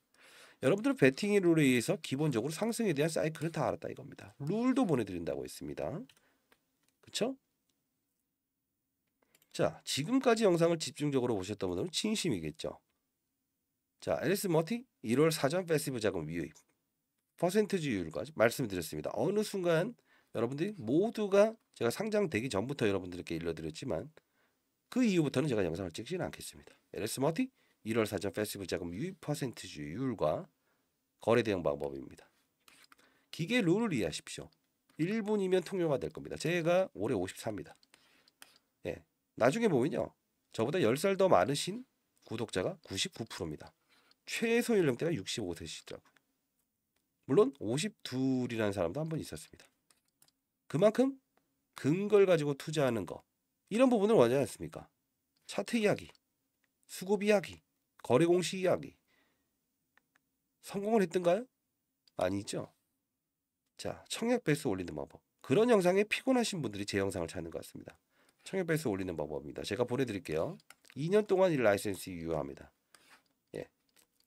여러분들은 베팅의 룰에 의해서 기본적으로 상승에 대한 사이클을 다 알았다 이겁니다. 룰도 보내드린다고 했습니다. 그쵸? 자, 지금까지 영상을 집중적으로 보셨던 분들은 진심이겠죠. 자, 앨리스 머티 1월 사전 패시브 자금 유입 퍼센트지율까지 말씀드렸습니다. 어느 순간 여러분들이 모두가 제가 상장되기 전부터 여러분들께 일러드렸지만 그 이후부터는 제가 영상을 찍지 않겠습니다. 앨리스 머티 1월 사전 패시브 자금 유입 퍼센트지율과 거래 대응 방법입니다. 기계 룰을 이해하십시오. 1분이면 통료가 될 겁니다. 제가 올해 54입니다. 예, 나중에 보면요. 저보다 10살 더 많으신 구독자가 99%입니다. 최소 연령대가 65세시더라고요. 물론 52이라는 사람도 한 번 있었습니다. 그만큼 근걸 가지고 투자하는 거 이런 부분을 원하지 않습니까? 차트 이야기, 수급 이야기, 거래 공시 이야기 성공을 했던가요? 아니죠. 자, 청약 배수 올리는 방법. 그런 영상에 피곤하신 분들이 제 영상을 찾는 것 같습니다. 청약배수 올리는 방법입니다. 제가 보내드릴게요. 2년 동안 이 라이센스 유효합니다. 예.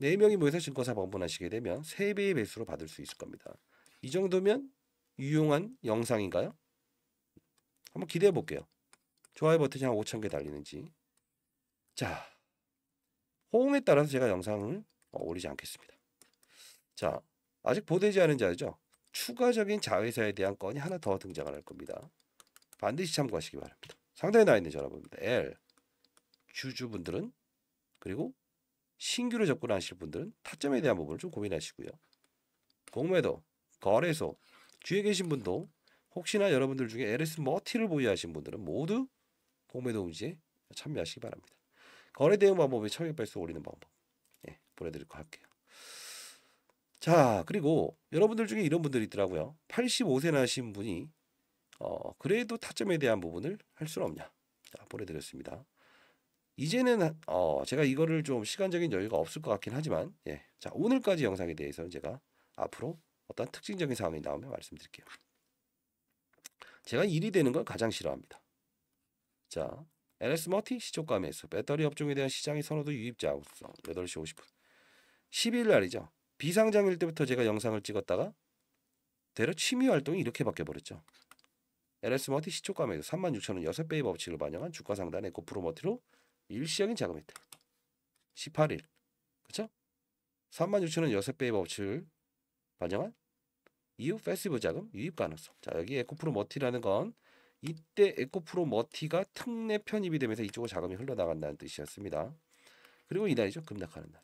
4명이 모여서 증권사 방문하시게 되면 3배의 배수로 받을 수 있을 겁니다. 이 정도면 유용한 영상인가요? 한번 기대해 볼게요. 좋아요 버튼이 한 5천 개 달리는지. 자, 호응에 따라서 제가 영상을 어, 올리지 않겠습니다. 자, 아직 보되지 않은 자죠. 추가적인 자회사에 대한 건이 하나 더 등장할 겁니다. 반드시 참고하시기 바랍니다. 상단에 나와 있는 전화번호입 L 주주분들은 그리고 신규로 접근하실 분들은 타점에 대한 부분을 좀 고민하시고요. 공매도, 거래소, 주에 계신 분도 혹시나 여러분들 중에 LS 머티를 보유하신 분들은 모두 공매도 음지에 참여하시기 바랍니다. 거래 대응 방법이 청약 발수 올리는 방법 예, 보내드리고 할게요. 자 그리고 여러분들 중에 이런 분들이 있더라고요. 85세 나신 분이 어, 그래도 타점에 대한 부분을 할 수는 없냐. 자, 보내드렸습니다. 이제는 어, 제가 이거를 좀 시간적인 여유가 없을 것 같긴 하지만 예. 자, 오늘까지 영상에 대해서는 제가 앞으로 어떤 특징적인 상황이 나오면 말씀드릴게요. 제가 일이 되는 걸 가장 싫어합니다. 자, LS 머티 시초가 매수, 배터리 업종에 대한 시장의 선호도 유입자 우성 8시 50분. 12일 날이죠. 비상장일 때부터 제가 영상을 찍었다가 대략 취미 활동이 이렇게 바뀌어 버렸죠. LS모티 시초가액에서 36,000원 6배의 법칙을 반영한 주가 상단의 고프로모티로 일시적인 자금혜택 18일 그쵸? 36,000원 6배의 법칙을 반영한 이후 패시브 자금 유입 가능성 자 여기 에코프로머티라는 건 이때 에코프로머티가 특례 편입이 되면서 이쪽으로 자금이 흘러나간다는 뜻이었습니다 그리고 이날이죠 급락하는 날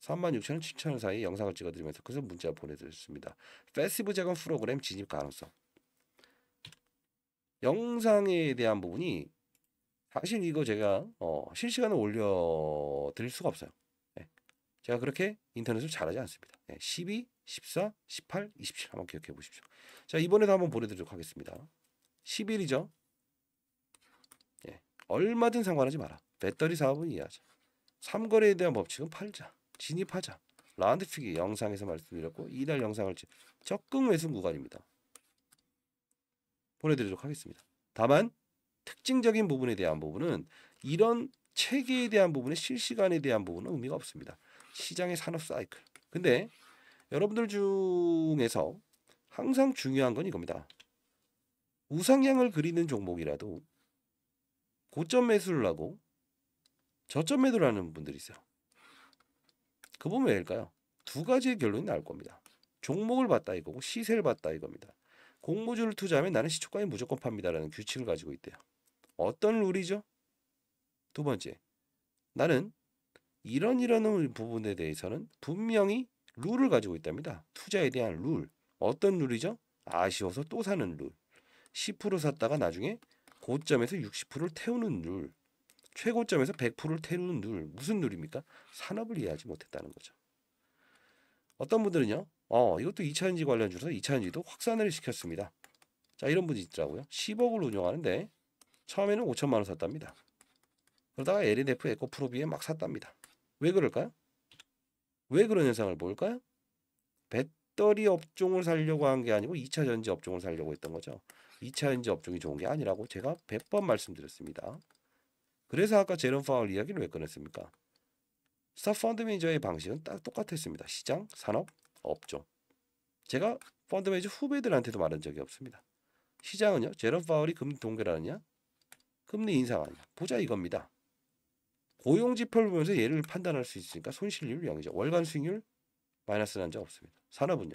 36,000원 7,000원 사이 영상을 찍어드리면서 그래서 문자 보내드렸습니다 패시브 자금 프로그램 진입 가능성 영상에 대한 부분이 사실 이거 제가 어, 실시간으로 올려드릴 수가 없어요. 네. 제가 그렇게 인터넷을 잘하지 않습니다. 네. 12, 14, 18, 27 한번 기억해 보십시오. 자 이번에도 한번 보내드리도록 하겠습니다. 1 1이죠 예. 얼마든 상관하지 마라. 배터리 사업은 이해하자. 삼거래에 대한 법칙은 팔자. 진입하자. 라운드 측이 영상에서 말씀드렸고 이달 영상을 적금 외수 구간입니다. 보내드리도록 하겠습니다. 다만 특징적인 부분에 대한 부분은 이런 체계에 대한 부분의 실시간에 대한 부분은 의미가 없습니다. 시장의 산업 사이클. 근데 여러분들 중에서 항상 중요한 건 이겁니다. 우상향을 그리는 종목이라도 고점 매수를 하고 저점 매도를 하는 분들이 있어요. 그 부분 왜일까요? 두 가지의 결론이 나올 겁니다. 종목을 봤다 이거고 시세를 봤다 이겁니다. 공모주를 투자하면 나는 시초가에 무조건 팝니다라는 규칙을 가지고 있대요. 어떤 룰이죠? 두 번째, 나는 이런 이런 부분에 대해서는 분명히 룰을 가지고 있답니다. 투자에 대한 룰. 어떤 룰이죠? 아쉬워서 또 사는 룰. 10% 샀다가 나중에 고점에서 60%를 태우는 룰. 최고점에서 100%를 태우는 룰. 무슨 룰입니까? 산업을 이해하지 못했다는 거죠. 어떤 분들은요. 어, 이것도 2차인지 관련 주로서 2차인지도 확산을 시켰습니다. 자, 이런 분이 있더라고요. 10억을 운영하는데 처음에는 5천만 원 샀답니다. 그러다가 LNF 에코프로비에 막 샀답니다. 왜 그럴까요? 왜 그런 현상을 볼까요? 배터리 업종을 살려고 한 게 아니고 2차전지 업종을 살려고 했던 거죠. 2차전지 업종이 좋은 게 아니라고 제가 100번 말씀드렸습니다. 그래서 아까 제롬 파울 이야기를 왜 꺼냈습니까? 스타 펀드 매니저의 방식은 딱 똑같았습니다. 시장, 산업, 없죠. 제가 펀드 매니저 후배들한테도 말한 적이 없습니다. 시장은요. 제롬 파월이 금리 동결 하느냐? 금리 인상하냐? 보자 이겁니다. 고용 지표를 보면서 얘를 판단할 수 있으니까 손실률 0이죠. 월간 수익률 마이너스 난적 없습니다. 산업은요.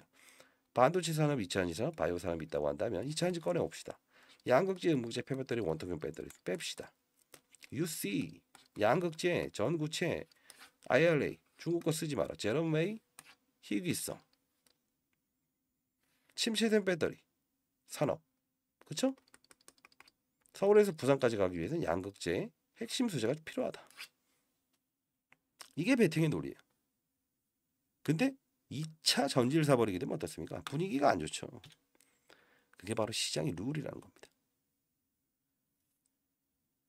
반도체 산업, 2차전지 산업, 바이오 산업이 있다고 한다면 2차전지 꺼내옵시다. 양극재, 음극재, 폐배터리, 원통형 배터리 뺍시다. UC, 양극재, 전구체, ILA, 중국 거 쓰지 마라. 제롬웨이, 희귀성, 침체된 배터리, 산업, 그쵸 서울에서 부산까지 가기 위해서는 양극재 핵심 수재가 필요하다. 이게 베팅의 논리예요. 근데 2차 전지를 사버리게 되면 어떻습니까? 분위기가 안 좋죠. 그게 바로 시장의 룰이라는 겁니다.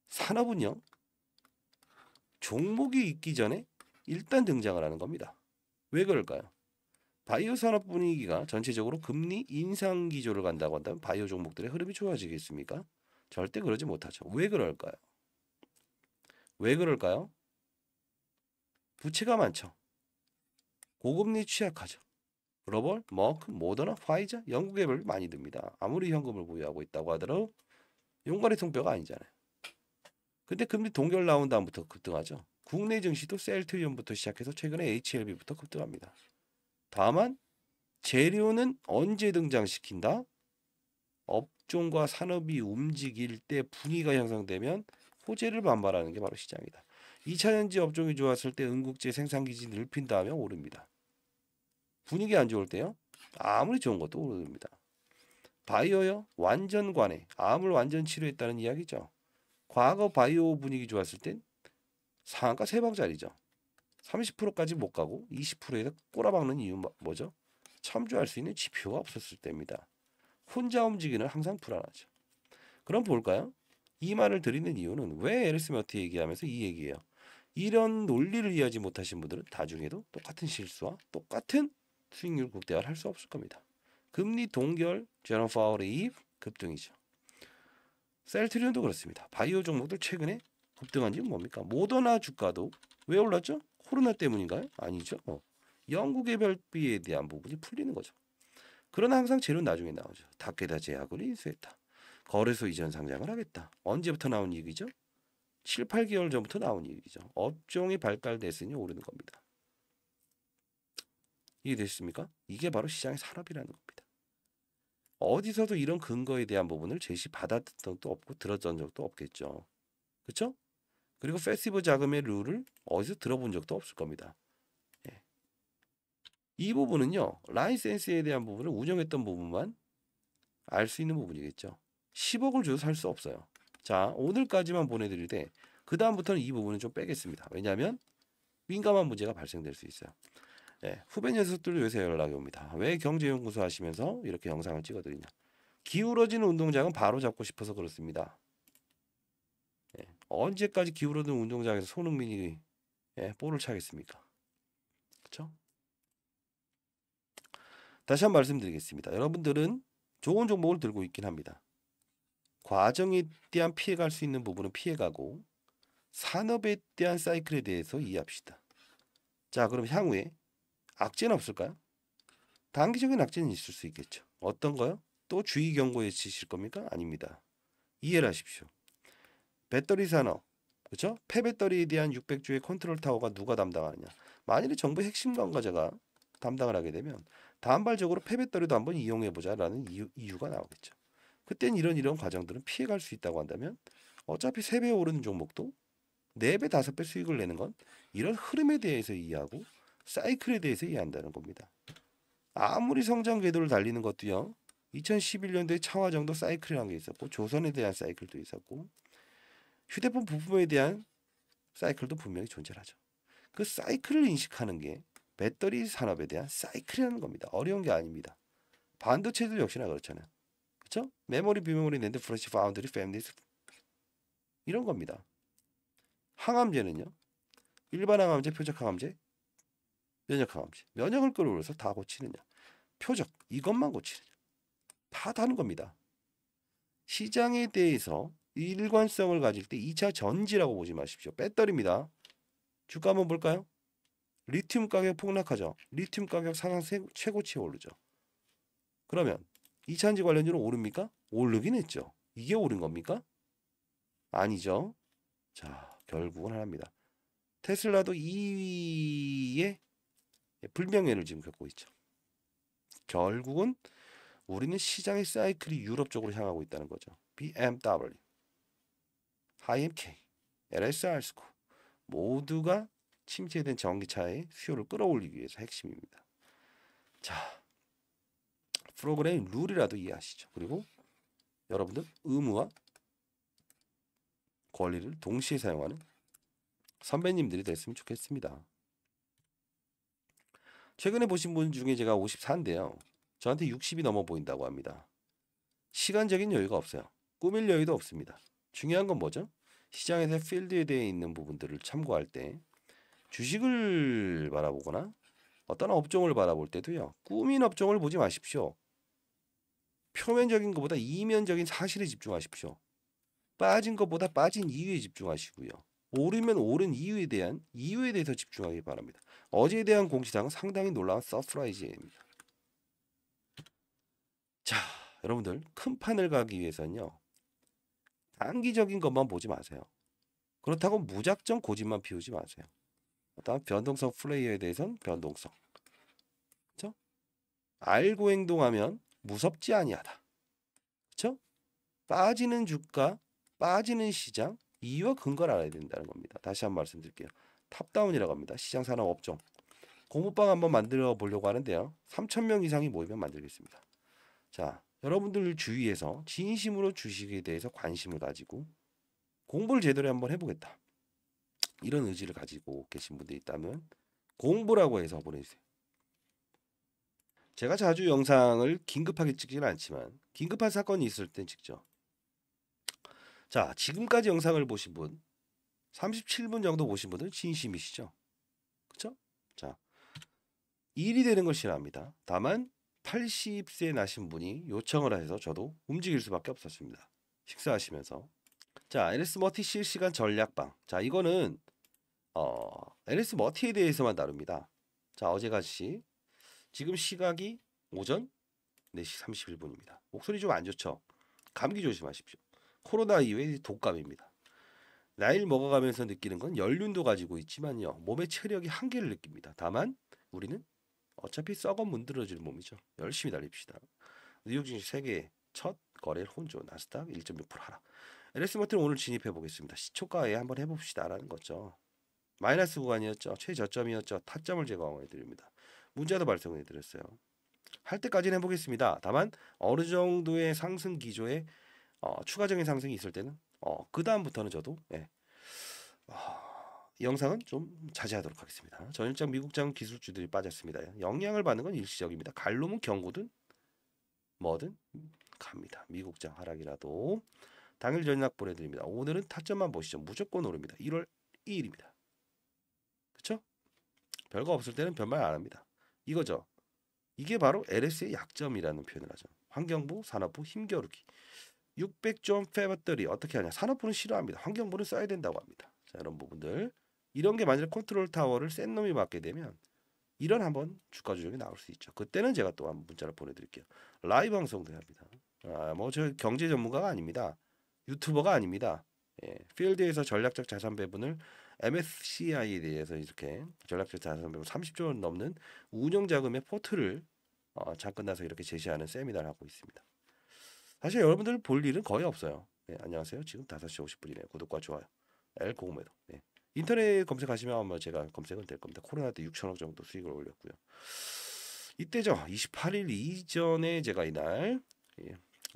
산업은요. 종목이 있기 전에 일단 등장을 하는 겁니다. 왜 그럴까요? 바이오 산업 분위기가 전체적으로 금리 인상 기조를 간다고 한다면 바이오 종목들의 흐름이 좋아지겠습니까? 절대 그러지 못하죠. 왜 그럴까요? 왜 그럴까요? 부채가 많죠. 고금리 취약하죠. 글로벌, 머크, 모더나, 화이자, 영국 앱을 많이 듭니다. 아무리 현금을 보유하고 있다고 하더라도 용가리 통뼈가 아니잖아요. 근데 금리 동결 나온 다음부터 급등하죠. 국내 증시도 셀트리온부터 시작해서 최근에 HLB부터 급등합니다. 다만 재료는 언제 등장시킨다? 업종과 산업이 움직일 때 분위기가 형성되면 호재를 반발하는 게 바로 시장이다. 2차전지 업종이 좋았을 때 은국제 생산기지 늘핀다 하면 오릅니다. 분위기 안 좋을 때요? 아무리 좋은 것도 오릅니다. 바이오요? 완전 관해. 암을 완전 치료했다는 이야기죠. 과거 바이오 분위기 좋았을 땐 상한가 세방짜리죠 30%까지 못 가고 20%에서 꼬라박는 이유 뭐, 뭐죠? 참조할 수 있는 지표가 없었을 때입니다. 혼자 움직이는 항상 불안하죠. 그럼 볼까요? 이 말을 드리는 이유는 왜 에르스머트 얘기하면서 이 얘기예요. 이런 논리를 이해하지 못하신 분들은 다중에도 똑같은 실수와 똑같은 수익률 극대화를 할 수 없을 겁니다. 금리 동결, 제너 파월의 입 급등이죠. 셀트리온도 그렇습니다. 바이오 종목들 최근에 급등한 지는 뭡니까? 모더나 주가도 왜 올랐죠? 코로나 때문인가요? 아니죠. 뭐, 영국의 별비에 대한 부분이 풀리는 거죠. 그러나 항상 재료는 나중에 나오죠. 닥게다 제약을 인수했다. 거래소 이전 상장을 하겠다. 언제부터 나온 얘기죠? 7, 8개월 전부터 나온 얘기죠. 업종이 발달됐으니 오르는 겁니다. 이해되습니까 이게 바로 시장의 산업이라는 겁니다. 어디서도 이런 근거에 대한 부분을 제시받았던 적도 없고 들었던 적도 없겠죠. 그렇죠? 그리고 패시브 자금의 룰을 어디서 들어본 적도 없을 겁니다. 예. 이 부분은요. 라이센스에 대한 부분을 운영했던 부분만 알 수 있는 부분이겠죠. 10억을 줘도 살 수 없어요. 자 오늘까지만 보내드릴 때 그 다음부터는 이 부분은 좀 빼겠습니다. 왜냐하면 민감한 문제가 발생될 수 있어요. 예, 후배 녀석들도 요새 연락이 옵니다. 왜 경제연구소 하시면서 이렇게 영상을 찍어드리냐. 기울어지는 운동장은 바로 잡고 싶어서 그렇습니다. 언제까지 기울어든 운동장에서 손흥민이 예, 볼을 차겠습니까? 그렇죠? 다시 한 말씀드리겠습니다. 여러분들은 좋은 종목을 들고 있긴 합니다. 과정에 대한 피해갈 수 있는 부분은 피해가고 산업에 대한 사이클에 대해서 이해합시다. 자, 그럼 향후에 악재는 없을까요? 단기적인 악재는 있을 수 있겠죠. 어떤 거요? 또 주의 경고에 지실 겁니까? 아닙니다. 이해를 하십시오. 배터리 산업, 그렇죠? 폐배터리에 대한 600조의 컨트롤 타워가 누가 담당하느냐? 만일에 정부 핵심 관과자가 담당을 하게 되면 단발적으로 폐배터리도 한번 이용해 보자라는 이유, 이유가 나오겠죠. 그땐 이런 이런 과정들은 피해갈 수 있다고 한다면 어차피 3배 오르는 종목도 4배5배 수익을 내는 건 이런 흐름에 대해서 이해하고 사이클에 대해서 이해한다는 겁니다. 아무리 성장 궤도를 달리는 것도요. 2011년도에 차화정도 사이클이라는 게 있었고 조선에 대한 사이클도 있었고 휴대폰 부품에 대한 사이클도 분명히 존재하죠. 그 사이클을 인식하는 게 배터리 산업에 대한 사이클이라는 겁니다. 어려운 게 아닙니다. 반도체도 역시나 그렇잖아요. 그렇죠? 메모리, 비메모리, 낸드, 프레시, 파운드리, 팸리스 이런 겁니다. 항암제는요. 일반 항암제, 표적 항암제, 면역 항암제. 면역을 끌어올려서 다 고치느냐. 표적 이것만 고치느냐. 다다는 겁니다. 시장에 대해서 일관성을 가질 때 2차 전지라고 보지 마십시오. 배터리입니다. 주가 한번 볼까요? 리튬 가격 폭락하죠. 리튬 가격 상향 최고치에 오르죠. 그러면 2차전지 관련주는 오릅니까? 오르긴 했죠. 이게 오른 겁니까? 아니죠. 자, 결국은 하나입니다. 테슬라도 2위에 불명예를 지금 겪고 있죠. 결국은 우리는 시장의 사이클이 유럽 쪽으로 향하고 있다는 거죠. BMW. IMK, LSR 스코 모두가 침체된 전기차의 수요를 끌어올리기 위해서 핵심입니다. 자, 프로그램 룰이라도 이해하시죠. 그리고 여러분들 의무와 권리를 동시에 사용하는 선배님들이 됐으면 좋겠습니다. 최근에 보신 분 중에 제가 54인데요. 저한테 60이 넘어 보인다고 합니다. 시간적인 여유가 없어요. 꾸밀 여유도 없습니다. 중요한 건 뭐죠? 시장에서 필드에 대해 있는 부분들을 참고할 때 주식을 바라보거나 어떤 업종을 바라볼 때도요. 꾸민 업종을 보지 마십시오. 표면적인 것보다 이면적인 사실에 집중하십시오. 빠진 것보다 빠진 이유에 집중하시고요. 오르면 오른 이유에 대한 이유에 대해서 집중하기 바랍니다. 어제에 대한 공시장은 상당히 놀라운 서프라이즈입니다. 자, 여러분들 큰 판을 가기 위해서는요. 단기적인 것만 보지 마세요. 그렇다고 무작정 고집만 피우지 마세요. 다음 변동성 플레이어에 대해서는 변동성. 그렇죠? 알고 행동하면 무섭지 아니하다. 그렇죠? 빠지는 주가, 빠지는 시장 이유와 근거를 알아야 된다는 겁니다. 다시 한번 말씀드릴게요. 탑다운이라고 합니다. 시장 산업 업종. 공부방 한번 만들어 보려고 하는데요. 3천 명 이상이 모이면 만들겠습니다. 자, 여러분들 주위에서 진심으로 주식에 대해서 관심을 가지고 공부를 제대로 한번 해보겠다. 이런 의지를 가지고 계신 분들 있다면 공부라고 해서 보내주세요. 제가 자주 영상을 긴급하게 찍지는 않지만 긴급한 사건이 있을 땐 찍죠. 자, 지금까지 영상을 보신 분 37분 정도 보신 분들 진심이시죠. 그쵸 자, 일이 되는 걸 싫어합니다. 다만 80세 나신 분이 요청을 해서 저도 움직일 수밖에 없었습니다. 식사하시면서 자 LS 머티 실시간 전략방 자 이거는 어 LS 머티에 대해서만 다룹니다. 자 어제같이 지금 시각이 오전 4시 31분입니다. 목소리 좀 안 좋죠? 감기 조심하십시오. 코로나 이후에 독감입니다. 나일 먹어가면서 느끼는 건 연륜도 가지고 있지만요. 몸의 체력이 한계를 느낍니다. 다만 우리는 어차피 썩어 문드러질 몸이죠. 열심히 달립시다. 뉴욕 증시 세계 첫 거래일 혼조 나스닥 1.6% 하락. LS 모트는 오늘 진입해 보겠습니다. 시초가에 한번 해봅시다라는 거죠. 마이너스 구간이었죠. 최저점이었죠. 타점을 제거해 드립니다. 문자도 발송해 드렸어요. 할 때까지는 해보겠습니다. 다만 어느 정도의 상승 기조에 어, 추가적인 상승이 있을 때는 어, 그 다음부터는 저도 예. 어, 영상은 좀 자제하도록 하겠습니다. 전일장 미국장 기술주들이 빠졌습니다. 영향을 받는 건 일시적입니다. 갈로은 경고든 뭐든 갑니다. 미국장 하락이라도 당일 전략 보내드립니다. 오늘은 타점만 보시죠. 무조건 오릅니다. 1월 2일입니다. 그쵸? 별거 없을 때는 별말 안 합니다. 이거죠. 이게 바로 LS의 약점이라는 표현을 하죠. 환경부, 산업부, 힘겨루기. 600점 패버터리 어떻게 하냐. 산업부는 싫어합니다. 환경부는 써야 된다고 합니다. 자, 이런 부분들 이런 게 만약에 컨트롤 타워를 센 놈이 맡게 되면 이런 한번 주가 조정이 나올 수 있죠. 그때는 제가 또한 문자를 보내드릴게요. 라이브 방송도 합니다. 아, 뭐 저 경제 전문가가 아닙니다. 유튜버가 아닙니다. 예, 필드에서 전략적 자산 배분을 MSCI에 대해서 이렇게 전략적 자산 배분 30조 원 넘는 운영 자금의 포트를 어, 잠깐 나서 이렇게 제시하는 세미나를 하고 있습니다. 사실 여러분들 볼 일은 거의 없어요. 예, 안녕하세요. 지금 5시 50분이네요. 구독과 좋아요. 엘고메도. 예. 인터넷 검색하시면 아마 제가 검색은 될 겁니다. 코로나 때 6천억 정도 수익을 올렸고요. 이때죠. 28일 이전에 제가 이날 예,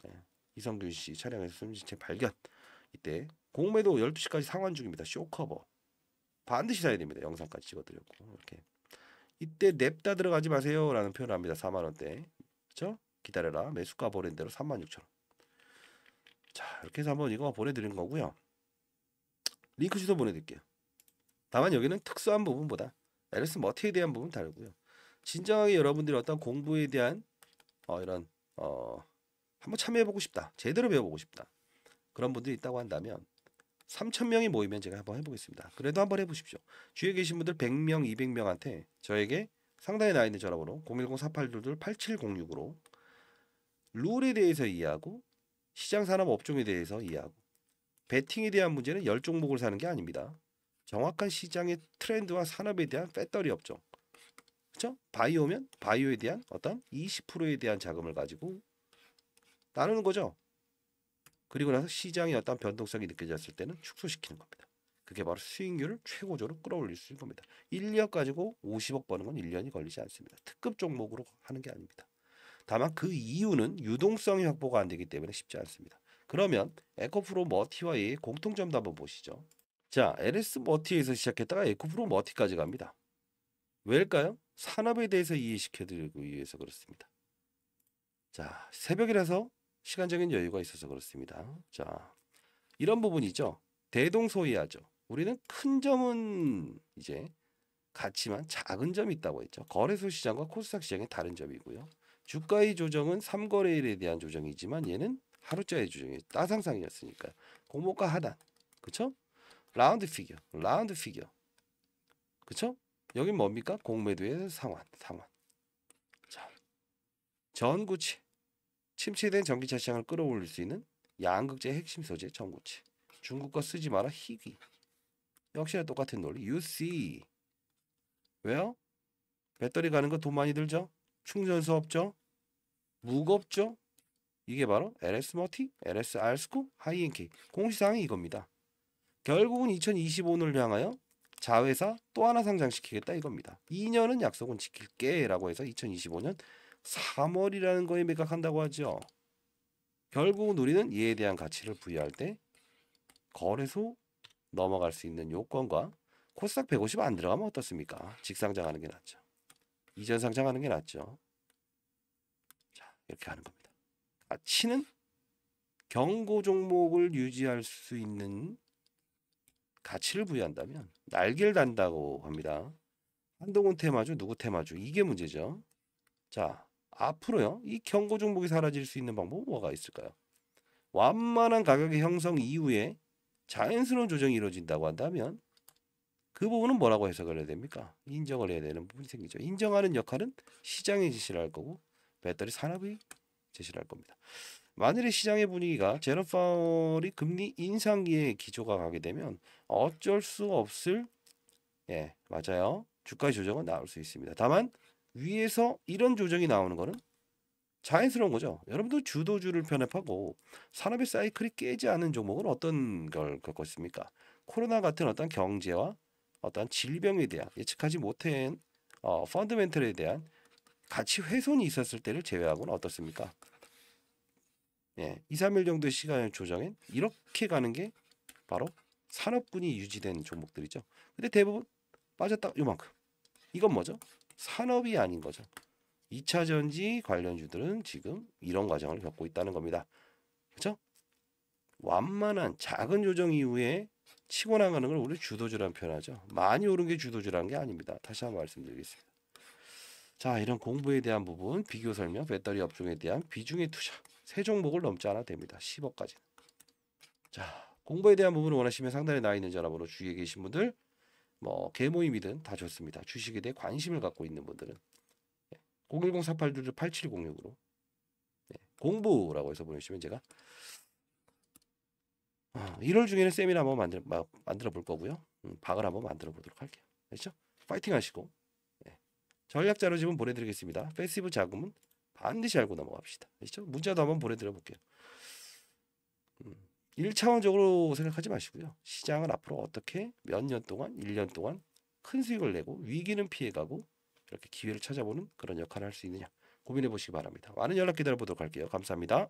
예 이성균 씨 차량에서 숨진 채 발견. 이때 공매도 12시까지 상환 중입니다. 쇼커버. 반드시 사야 됩니다. 영상까지 찍어드렸고 이렇게 이때 냅다 들어가지 마세요라는 표현을 합니다. 4만 원대 그렇죠? 기다려라 매수가 보낸 대로 3만 6천 원. 자 이렇게 해서 한번 이거 보내드린 거고요. 링크 주소 보내드릴게요. 다만 여기는 특수한 부분보다 에르스 머티에 대한 부분 다르고요. 진정하게 여러분들이 어떤 공부에 대한 어, 이런 어, 한번 참여해보고 싶다. 제대로 배워보고 싶다. 그런 분들이 있다고 한다면 3천 명이 모이면 제가 한번 해보겠습니다. 그래도 한번 해보십시오. 주위에 계신 분들 100명, 200명한테 저에게 상당히나 있는 전화번호 010-4822-8706으로 룰에 대해서 이해하고 시장 산업 업종에 대해서 이해하고 베팅에 대한 문제는 열 종목을 사는 게 아닙니다. 정확한 시장의 트렌드와 산업에 대한 배터리 업종. 그렇죠? 바이오면 바이오에 대한 어떤 20%에 대한 자금을 가지고 나누는 거죠. 그리고 나서 시장의 어떤 변동성이 느껴졌을 때는 축소시키는 겁니다. 그게 바로 수익률을 최고조로 끌어올릴 수 있는 겁니다. 1, 년 가지고 50억 버는 건 1년이 걸리지 않습니다. 특급 종목으로 하는 게 아닙니다. 다만 그 이유는 유동성이 확보가 안 되기 때문에 쉽지 않습니다. 그러면 에코프로 머티와의 공통점도 한번 보시죠. 자, LS 머티에서 시작했다가 에코프로 머티까지 갑니다. 왜일까요? 산업에 대해서 이해시켜드리기 위해서 그렇습니다. 자, 새벽이라서 시간적인 여유가 있어서 그렇습니다. 자, 이런 부분이죠. 대동소이하죠. 우리는 큰 점은 이제 같지만 작은 점이 있다고 했죠. 거래소 시장과 코스닥 시장의 다른 점이고요. 주가의 조정은 3거래일에 대한 조정이지만 얘는 하루짜리 조정이 따상상이었으니까 공모가 하단, 그렇죠? 라운드 피규어, 라운드 피규어. 그쵸? 여기 뭡니까? 공매도의 상환, 상환. 자, 전구치. 침체된 전기차 시장을 끌어올릴 수 있는 양극재 핵심 소재 전구치. 중국과 쓰지 마라 희귀. 역시나 똑같은 논리. UC. 왜요? 배터리 가는 거 돈 많이 들죠? 충전소 없죠? 무겁죠? 이게 바로 LS 머티, LS 알스코, 하이엔케 공시사항이 이겁니다. 결국은 2025년을 향하여 자회사 또 하나 상장시키겠다 이겁니다. 2년은 약속은 지킬게라고 해서 2025년 3월이라는 거에 매각한다고 하죠. 결국은 우리는 이에 대한 가치를 부여할 때 거래소 넘어갈 수 있는 요건과 코스닥 150 안 들어가면 어떻습니까? 직상장하는 게 낫죠. 이전 상장하는 게 낫죠. 자 이렇게 하는 겁니다. 가치는 경고 종목을 유지할 수 있는 가치를 부여한다면 날개를 단다고 합니다. 한동훈 테마주 누구 테마주 이게 문제죠. 자 앞으로요 이 경고 종목이 사라질 수 있는 방법은 뭐가 있을까요? 완만한 가격의 형성 이후에 자연스러운 조정이 이루어진다고 한다면 그 부분은 뭐라고 해석을 해야 됩니까? 인정을 해야 되는 부분이 생기죠. 인정하는 역할은 시장이 지시를 할 거고 배터리 산업이 제시를 할 겁니다. 만일에 시장의 분위기가 제너파월이 금리 인상기에 기조가 가게 되면 어쩔 수 없을 예 맞아요 주가의 조정은 나올 수 있습니다. 다만 위에서 이런 조정이 나오는 거는 자연스러운 거죠. 여러분도 주도주를 편협하고 산업의 사이클이 깨지 않은 종목은 어떤 걸 갖고 있습니까 코로나 같은 어떤 경제와 어떤 질병에 대한 예측하지 못한 어, 펀드멘털에 대한 가치 훼손이 있었을 때를 제외하고는 어떻습니까? 예, 2, 3일 정도의 시간을 조정엔 이렇게 가는 게 바로 산업군이 유지된 종목들이죠. 근데 대부분 빠졌다 요만큼. 이건 뭐죠? 산업이 아닌 거죠. 2차 전지 관련주들은 지금 이런 과정을 겪고 있다는 겁니다. 그렇죠? 완만한 작은 조정 이후에 치고 나가는 걸 우리 주도주란 표현하죠. 많이 오른 게 주도주라는 게 아닙니다. 다시 한번 말씀드리겠습니다. 자, 이런 공부에 대한 부분, 비교 설명, 배터리 업종에 대한 비중의 투자, 세 종목을 넘지 않아도 됩니다. 1 0억까지 자, 공부에 대한 부분을 원하시면 상단에 나와 있는 전화번호 주위에 계신 분들 뭐 개모임이든 다 좋습니다. 주식에 대해 관심을 갖고 있는 분들은 010-4822-8706으로 예, 네, 예, 공부라고 해서 보내주시면 제가 1월 아, 중에는 세미나 한번 만들, 막, 만들어 볼 거고요. 음, 박을 한번 만들어 보도록 할게요. 그렇죠? 파이팅 하시고 네. 예, 전략 자료 지금 보내드리겠습니다. 패시브 자금은 반드시 알고 넘어갑시다. 그렇죠? 문자도 한번 보내드려 볼게요. 일차원적으로 생각하지 마시고요. 시장은 앞으로 어떻게 몇 년 동안, 1년 동안 큰 수익을 내고 위기는 피해가고 이렇게 기회를 찾아보는 그런 역할을 할 수 있느냐 고민해 보시기 바랍니다. 많은 연락 기다려 보도록 할게요. 감사합니다.